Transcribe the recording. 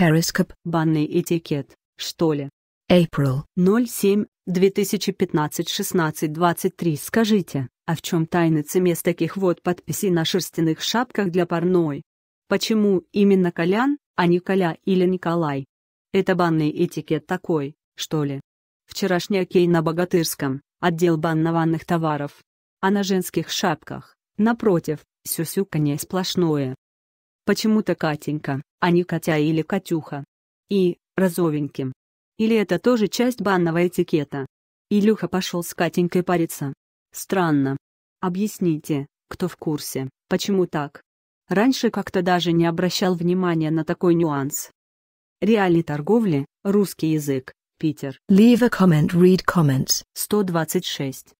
Перископ, банный этикет, что ли. April 07 2015-16-23 скажите, а в чем тайна цемес таких вот подписей на шерстяных шапках для парной? Почему именно Колян, а не Коля или Николай? Это банный этикет такой, что ли? Вчерашний окей на Богатырском, отдел бан на ванных товаров. А на женских шапках, напротив, сюсюканье сплошное. Почему-то Катенька, а не Котя или Катюха. И, розовеньким. Или это тоже часть банного этикета? Илюха пошел с Катенькой париться. Странно. Объясните, кто в курсе, почему так? Раньше как-то даже не обращал внимания на такой нюанс. Реалии торговли, русский язык, Питер. Leave a comment, read comments. 126.